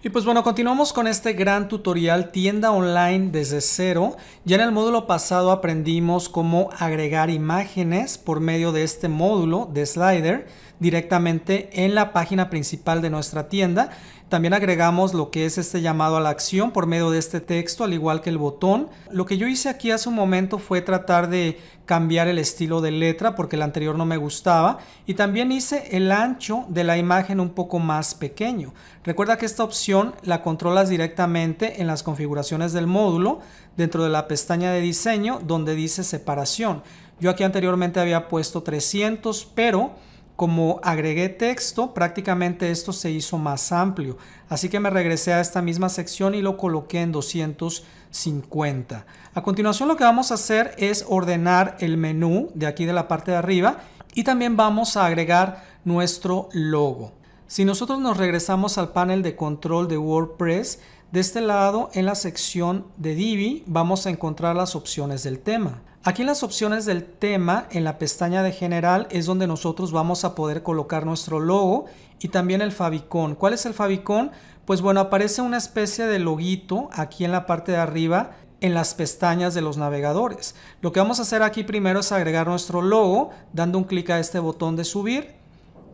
Y pues bueno, continuamos con este gran tutorial tienda online desde cero. Ya en el módulo pasado aprendimos cómo agregar imágenes por medio de este módulo de slider directamente en la página principal de nuestra tienda. También agregamos lo que es este llamado a la acción por medio de este texto, al igual que el botón. Lo que yo hice aquí hace un momento fue tratar de cambiar el estilo de letra porque el anterior no me gustaba y también hice el ancho de la imagen un poco más pequeño. Recuerda que esta opción la controlas directamente en las configuraciones del módulo dentro de la pestaña de diseño donde dice separación. Yo aquí anteriormente había puesto 300 pero como agregué texto, prácticamente esto se hizo más amplio. Así que me regresé a esta misma sección y lo coloqué en 250. A continuación lo que vamos a hacer es ordenar el menú de aquí de la parte de arriba y también vamos a agregar nuestro logo. Si nosotros nos regresamos al panel de control de WordPress, de este lado en la sección de Divi vamos a encontrar las opciones del tema. Aquí en las opciones del tema, en la pestaña de general, es donde nosotros vamos a poder colocar nuestro logo y también el favicon. ¿Cuál es el favicon? Pues bueno, aparece una especie de loguito aquí en la parte de arriba en las pestañas de los navegadores. Lo que vamos a hacer aquí primero es agregar nuestro logo dando un clic a este botón de subir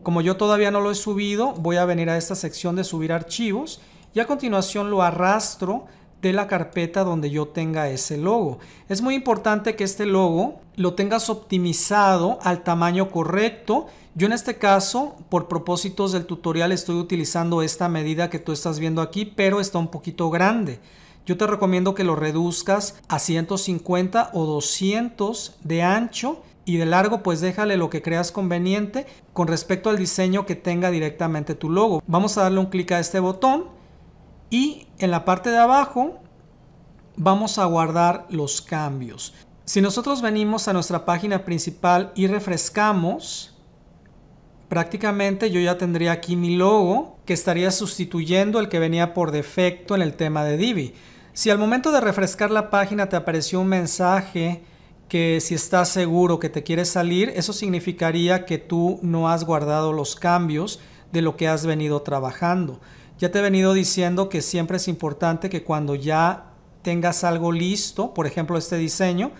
como yo todavía no lo he subido, voy a venir a esta sección de subir archivos y a continuación lo arrastro de la carpeta donde yo tenga ese logo. Es muy importante que este logo lo tengas optimizado al tamaño correcto. Yo en este caso, por propósitos del tutorial, estoy utilizando esta medida que tú estás viendo aquí, pero está un poquito grande. Yo te recomiendo que lo reduzcas a 150 o 200 de ancho y de largo pues déjale lo que creas conveniente con respecto al diseño que tenga directamente tu logo. Vamos a darle un clic a este botón y en la parte de abajo vamos a guardar los cambios. Si nosotros venimos a nuestra página principal y refrescamos, prácticamente yo ya tendría aquí mi logo que estaría sustituyendo el que venía por defecto en el tema de Divi. Si al momento de refrescar la página te apareció un mensaje que si estás seguro que te quieres salir, eso significaría que tú no has guardado los cambios de lo que has venido trabajando. Ya te he venido diciendo que siempre es importante que cuando ya tengas algo listo, por ejemplo este diseño,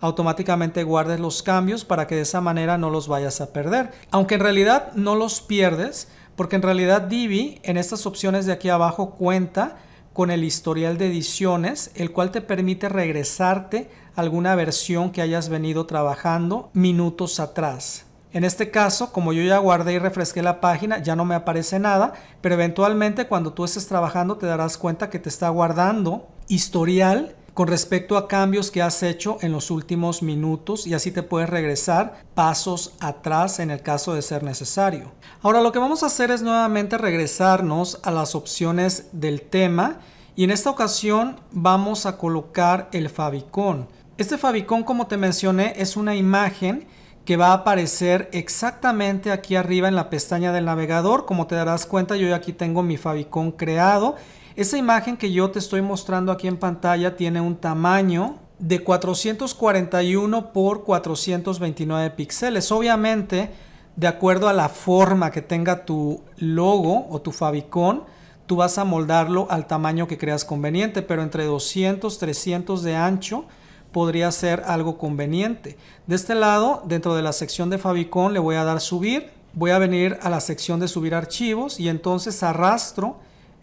automáticamente guardes los cambios para que de esa manera no los vayas a perder. Aunque en realidad no los pierdes, porque en realidad Divi en estas opciones de aquí abajo cuenta con el historial de ediciones, el cual te permite regresarte a alguna versión que hayas venido trabajando minutos atrás. En este caso, como yo ya guardé y refresqué la página, ya no me aparece nada, pero eventualmente cuando tú estés trabajando te darás cuenta que te está guardando historial con respecto a cambios que has hecho en los últimos minutos y así te puedes regresar pasos atrás en el caso de ser necesario. Ahora lo que vamos a hacer es nuevamente regresarnos a las opciones del tema y en esta ocasión vamos a colocar el favicon. Este favicon como te mencioné es una imagen que va a aparecer exactamente aquí arriba en la pestaña del navegador. Como te darás cuenta, yo aquí tengo mi favicon creado esa imagen que yo te estoy mostrando aquí en pantalla tiene un tamaño de 441 por 429 píxeles. Obviamente, de acuerdo a la forma que tenga tu logo o tu favicon, tú vas a moldarlo al tamaño que creas conveniente, pero entre 200, 300 de ancho podría ser algo conveniente. De este lado, dentro de la sección de favicon, le voy a dar subir, voy a venir a la sección de subir archivos y entonces arrastro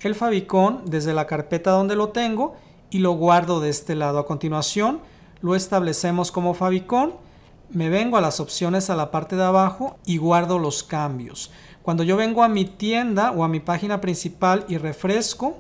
el favicon desde la carpeta donde lo tengo y lo guardo de este lado. A continuación lo establecemos como favicon, me vengo a las opciones a la parte de abajo y guardo los cambios. Cuando yo vengo a mi tienda o a mi página principal y refresco,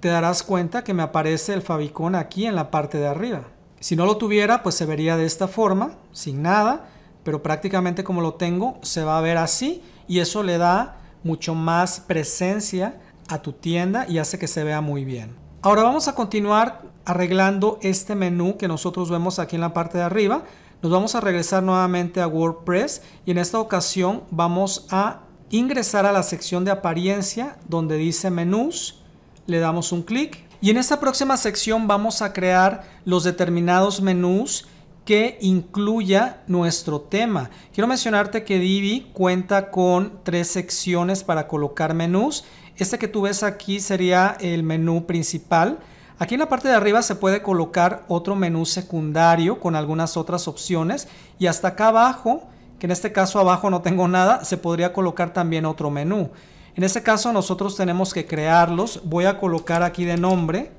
te darás cuenta que me aparece el favicon aquí en la parte de arriba. Si no lo tuviera, pues se vería de esta forma, sin nada, pero prácticamente como lo tengo, se va a ver así y eso le da mucho más presencia a tu tienda y hace que se vea muy bien. Ahora vamos a continuar arreglando este menú que nosotros vemos aquí en la parte de arriba. Nos vamos a regresar nuevamente a WordPress y en esta ocasión vamos a ingresar a la sección de apariencia donde dice menús. Le damos un clic y en esta próxima sección vamos a crear los determinados menús que incluya nuestro tema. Quiero mencionarte que Divi cuenta con tres secciones para colocar menús este que tú ves aquí sería el menú principal. Aquí en la parte de arriba se puede colocar otro menú secundario con algunas otras opciones y hasta acá abajo, que en este caso abajo no tengo nada, se podría colocar también otro menú. En este caso nosotros tenemos que crearlos. Voy a colocar aquí de nombre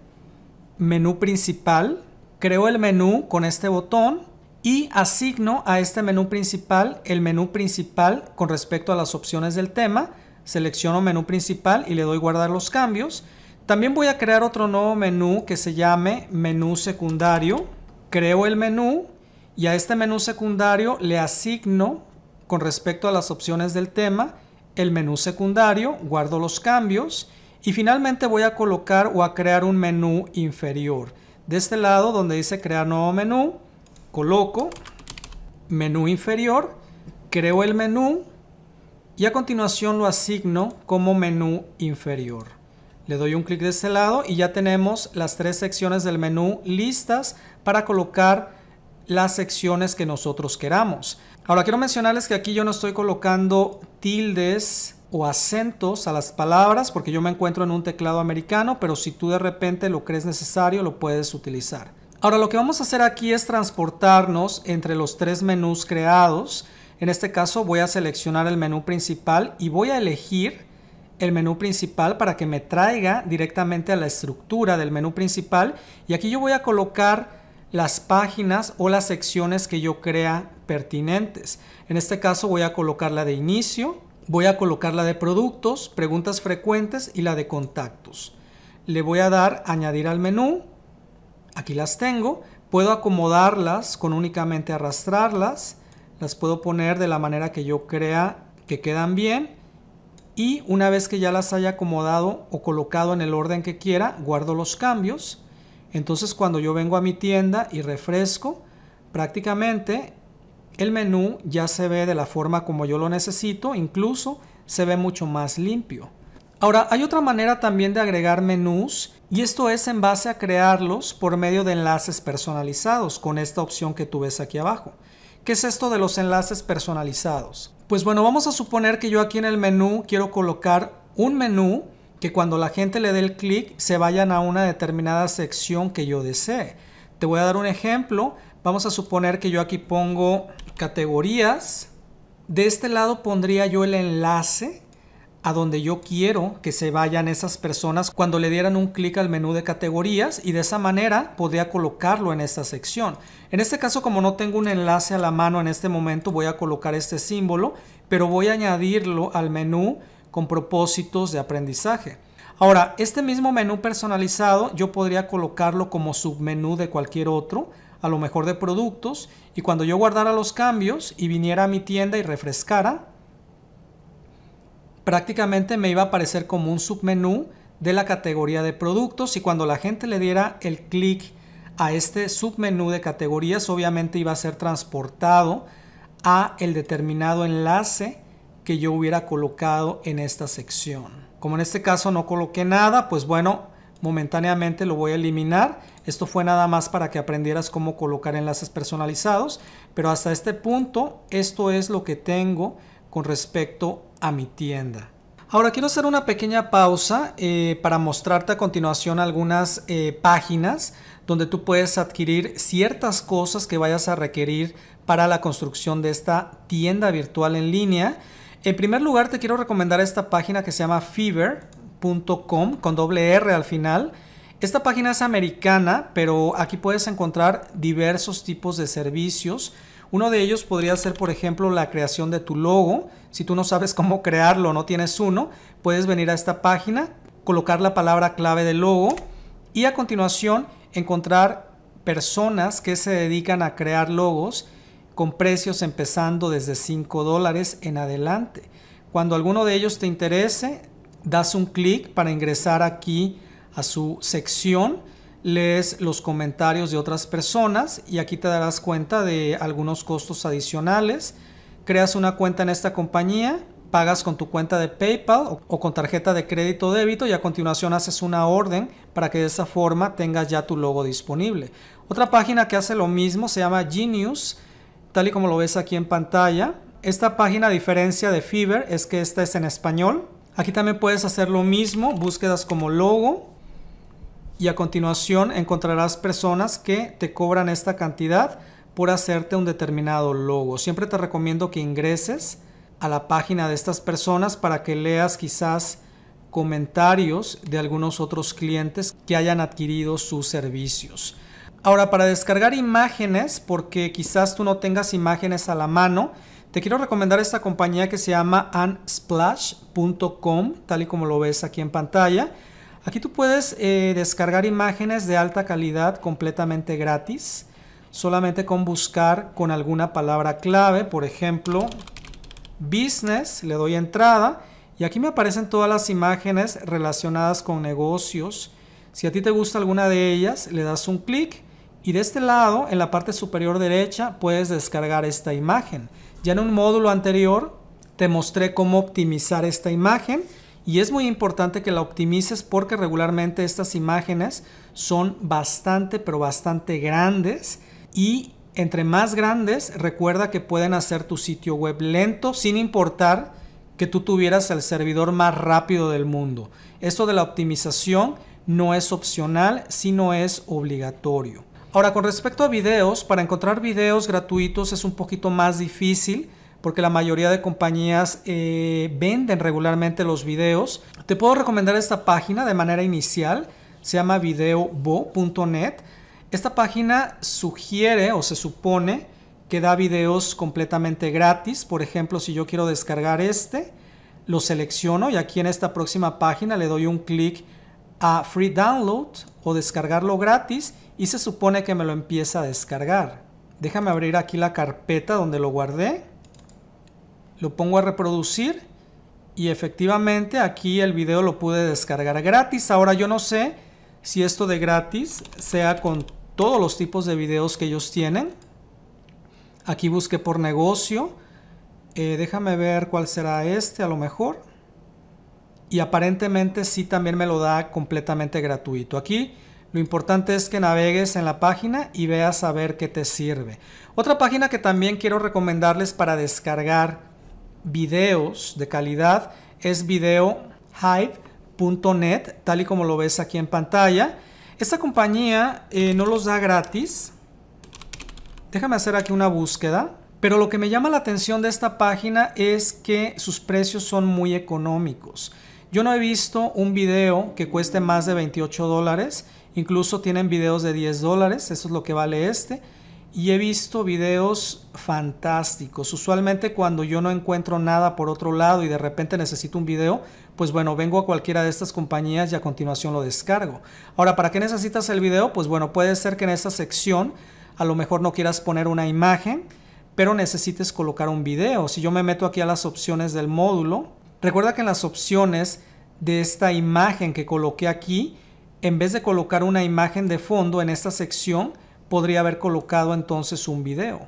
menú principal. Creo el menú con este botón y asigno a este menú principal el menú principal con respecto a las opciones del tema. Selecciono menú principal y le doy guardar los cambios. También voy a crear otro nuevo menú que se llame menú secundario. Creo el menú y a este menú secundario le asigno con respecto a las opciones del tema el menú secundario, guardo los cambios y finalmente voy a colocar o a crear un menú inferior. De este lado donde dice crear nuevo menú, coloco menú inferior, creo el menú y a continuación lo asigno como menú inferior. Le doy un clic de este lado y ya tenemos las tres secciones del menú listas para colocar las secciones que nosotros queramos. Ahora quiero mencionarles que aquí yo no estoy colocando tildes o acentos a las palabras porque yo me encuentro en un teclado americano, pero si tú de repente lo crees necesario lo puedes utilizar. Ahora lo que vamos a hacer aquí es transportarnos entre los tres menús creados en este caso voy a seleccionar el menú principal y voy a elegir el menú principal para que me traiga directamente a la estructura del menú principal y aquí yo voy a colocar las páginas o las secciones que yo crea pertinentes. En este caso voy a colocar la de inicio, voy a colocar la de productos, preguntas frecuentes y la de contactos. Le voy a dar añadir al menú, aquí las tengo, puedo acomodarlas con únicamente arrastrarlas, las puedo poner de la manera que yo crea que quedan bien y una vez que ya las haya acomodado o colocado en el orden que quiera, guardo los cambios. Entonces cuando yo vengo a mi tienda y refresco, prácticamente el menú ya se ve de la forma como yo lo necesito, incluso se ve mucho más limpio. Ahora, hay otra manera también de agregar menús y esto es en base a crearlos por medio de enlaces personalizados con esta opción que tú ves aquí abajo. ¿Qué es esto de los enlaces personalizados? Pues bueno, vamos a suponer que yo aquí en el menú quiero colocar un menú que cuando la gente le dé el clic se vayan a una determinada sección que yo desee. Te voy a dar un ejemplo. Vamos a suponer que yo aquí pongo categorías. De este lado pondría yo el enlace a donde yo quiero que se vayan esas personas cuando le dieran un clic al menú de categorías y de esa manera podría colocarlo en esta sección. En este caso como no tengo un enlace a la mano en este momento voy a colocar este símbolo pero voy a añadirlo al menú con propósitos de aprendizaje. Ahora, este mismo menú personalizado yo podría colocarlo como submenú de cualquier otro, a lo mejor de productos, y cuando yo guardara los cambios y viniera a mi tienda y refrescara, prácticamente me iba a aparecer como un submenú de la categoría de productos y cuando la gente le diera el clic a este submenú de categorías, obviamente iba a ser transportado a el determinado enlace que yo hubiera colocado en esta sección. Como en este caso no coloqué nada, pues bueno, momentáneamente lo voy a eliminar. Esto fue nada más para que aprendieras cómo colocar enlaces personalizados, pero hasta este punto esto es lo que tengo con respecto a mi tienda. Ahora quiero hacer una pequeña pausa eh, para mostrarte a continuación algunas eh, páginas donde tú puedes adquirir ciertas cosas que vayas a requerir para la construcción de esta tienda virtual en línea. En primer lugar te quiero recomendar esta página que se llama fever.com con doble R al final esta página es americana, pero aquí puedes encontrar diversos tipos de servicios. Uno de ellos podría ser, por ejemplo, la creación de tu logo. Si tú no sabes cómo crearlo, no tienes uno, puedes venir a esta página, colocar la palabra clave de logo y a continuación encontrar personas que se dedican a crear logos con precios empezando desde 5 dólares en adelante. Cuando alguno de ellos te interese, das un clic para ingresar aquí a su sección, lees los comentarios de otras personas y aquí te darás cuenta de algunos costos adicionales. Creas una cuenta en esta compañía, pagas con tu cuenta de PayPal o con tarjeta de crédito o débito y a continuación haces una orden para que de esa forma tengas ya tu logo disponible. Otra página que hace lo mismo se llama Genius, tal y como lo ves aquí en pantalla. Esta página, a diferencia de Fiverr, es que esta es en español. Aquí también puedes hacer lo mismo, búsquedas como logo, y a continuación encontrarás personas que te cobran esta cantidad por hacerte un determinado logo. Siempre te recomiendo que ingreses a la página de estas personas para que leas quizás comentarios de algunos otros clientes que hayan adquirido sus servicios. Ahora, para descargar imágenes, porque quizás tú no tengas imágenes a la mano, te quiero recomendar esta compañía que se llama unsplash.com, tal y como lo ves aquí en pantalla. Aquí tú puedes eh, descargar imágenes de alta calidad completamente gratis, solamente con buscar con alguna palabra clave, por ejemplo, business, le doy entrada y aquí me aparecen todas las imágenes relacionadas con negocios. Si a ti te gusta alguna de ellas, le das un clic y de este lado, en la parte superior derecha, puedes descargar esta imagen. Ya en un módulo anterior te mostré cómo optimizar esta imagen. Y es muy importante que la optimices porque regularmente estas imágenes son bastante, pero bastante grandes. Y entre más grandes, recuerda que pueden hacer tu sitio web lento sin importar que tú tuvieras el servidor más rápido del mundo. Esto de la optimización no es opcional, sino es obligatorio. Ahora, con respecto a videos, para encontrar videos gratuitos es un poquito más difícil porque la mayoría de compañías eh, venden regularmente los videos. Te puedo recomendar esta página de manera inicial, se llama videobo.net. Esta página sugiere o se supone que da videos completamente gratis. Por ejemplo, si yo quiero descargar este, lo selecciono y aquí en esta próxima página le doy un clic a Free Download o descargarlo gratis y se supone que me lo empieza a descargar. Déjame abrir aquí la carpeta donde lo guardé lo pongo a reproducir y efectivamente aquí el video lo pude descargar gratis. Ahora yo no sé si esto de gratis sea con todos los tipos de videos que ellos tienen. Aquí busqué por negocio. Eh, déjame ver cuál será este a lo mejor. Y aparentemente sí también me lo da completamente gratuito. Aquí lo importante es que navegues en la página y veas a ver qué te sirve. Otra página que también quiero recomendarles para descargar videos de calidad es videohype.net, tal y como lo ves aquí en pantalla. Esta compañía eh, no los da gratis. Déjame hacer aquí una búsqueda. Pero lo que me llama la atención de esta página es que sus precios son muy económicos. Yo no he visto un video que cueste más de 28 dólares. Incluso tienen videos de 10 dólares. Eso es lo que vale este y he visto videos fantásticos. Usualmente cuando yo no encuentro nada por otro lado y de repente necesito un video, pues bueno, vengo a cualquiera de estas compañías y a continuación lo descargo. Ahora, ¿para qué necesitas el video? Pues bueno, puede ser que en esta sección a lo mejor no quieras poner una imagen, pero necesites colocar un video. Si yo me meto aquí a las opciones del módulo, recuerda que en las opciones de esta imagen que coloqué aquí, en vez de colocar una imagen de fondo en esta sección, podría haber colocado entonces un video.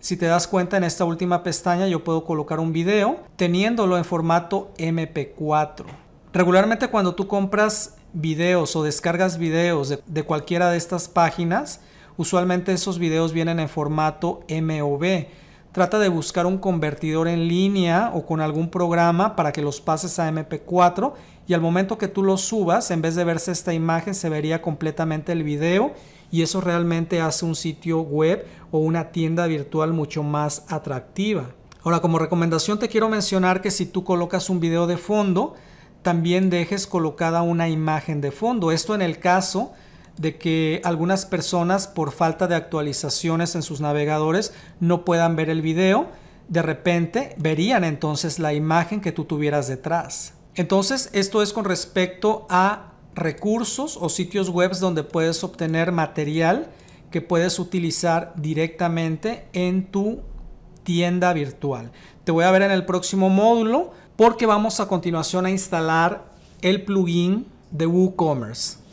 Si te das cuenta, en esta última pestaña yo puedo colocar un video teniéndolo en formato MP4. Regularmente cuando tú compras videos o descargas videos de, cualquiera de estas páginas, usualmente esos videos vienen en formato MOV. Trata de buscar un convertidor en línea o con algún programa para que los pases a MP4 y al momento que tú los subas, en vez de verse esta imagen, se vería completamente el video y eso realmente hace un sitio web o una tienda virtual mucho más atractiva. Ahora, como recomendación te quiero mencionar que si tú colocas un video de fondo, también dejes colocada una imagen de fondo. Esto en el caso de que algunas personas por falta de actualizaciones en sus navegadores no puedan ver el video, de repente verían entonces la imagen que tú tuvieras detrás. Entonces, esto es con respecto a recursos o sitios web donde puedes obtener material que puedes utilizar directamente en tu tienda virtual. Te voy a ver en el próximo módulo porque vamos a continuación a instalar el plugin de WooCommerce.